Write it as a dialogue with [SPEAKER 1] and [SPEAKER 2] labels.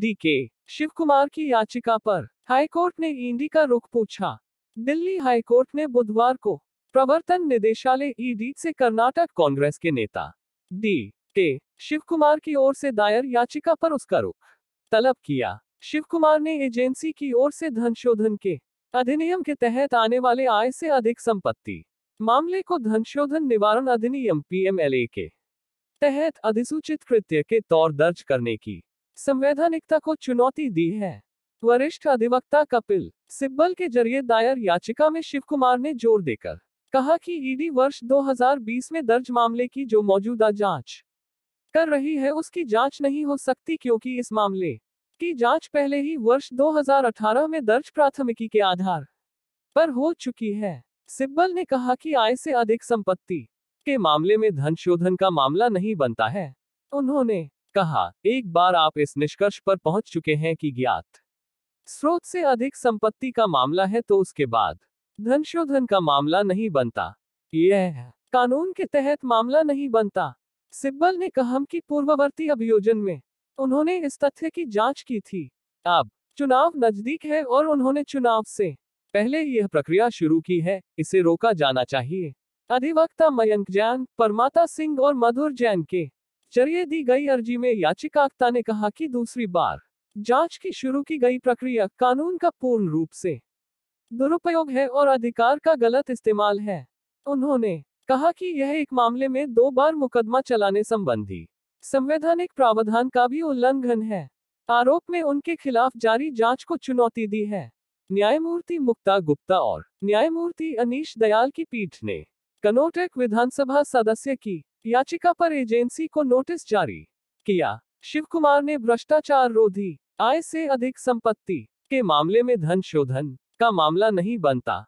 [SPEAKER 1] D के शिव कुमार की याचिका पर हाईकोर्ट ने ईडी का रुख पूछा दिल्ली हाईकोर्ट ने बुधवार को प्रवर्तन निदेशालय ईडी से कर्नाटक कांग्रेस के नेता डी के शिव कुमार की ओर से दायर याचिका पर उसका रुख तलब किया शिव कुमार ने एजेंसी की ओर से धन शोधन के अधिनियम के तहत आने वाले आय से अधिक संपत्ति मामले को धन शोधन निवारण अधिनियम पीएमएलए के तहत अधिसूचित कृत्य के तौर दर्ज करने की संवैधानिकता को चुनौती दी है वरिष्ठ अधिवक्ता कपिल सिब्बल के जरिए दायर याचिका में शिव कुमार ने जोर देकर कहा कि ईडी वर्ष 2020 में दर्ज मामले की जो मौजूदा जांच कर रही है उसकी जांच नहीं हो सकती क्योंकि इस मामले की जांच पहले ही वर्ष 2018 में दर्ज प्राथमिकी के आधार पर हो चुकी है सिब्बल ने कहा कि आय से अधिक संपत्ति के मामले में धन शोधन का मामला नहीं बनता है उन्होंने कहा एक बार आप इस निष्कर्ष पर पहुंच चुके हैं कि ज्ञात स्रोत से अधिक संपत्ति का मामला है तो उसके बाद धनशोधन का मामला नहीं बनता यह कानून के तहत मामला नहीं बनता सिब्बल ने कहा कि पूर्ववर्ती अभियोजन में उन्होंने इस तथ्य की जांच की थी अब चुनाव नजदीक है और उन्होंने चुनाव से पहले यह प्रक्रिया शुरू की है इसे रोका जाना चाहिए अधिवक्ता मयंक जैन परमाता सिंह और मधुर जैन के जरिए दी गई अर्जी में याचिकाकर्ता ने कहा कि दूसरी बार जांच की शुरू की गई प्रक्रिया कानून का पूर्ण रूप से दुरुपयोग है और अधिकार का गलत इस्तेमाल है उन्होंने कहा कि यह एक मामले में दो बार मुकदमा चलाने संबंधी संवैधानिक प्रावधान का भी उल्लंघन है आरोप में उनके खिलाफ जारी जांच को चुनौती दी है न्यायमूर्ति मुक्ता गुप्ता और न्यायमूर्ति अनीश दयाल की पीठ ने कनोटेक विधानसभा सदस्य की याचिका पर एजेंसी को नोटिस जारी किया शिव कुमार ने भ्रष्टाचार रोधी आय से अधिक संपत्ति के मामले में धन शोधन का मामला नहीं बनता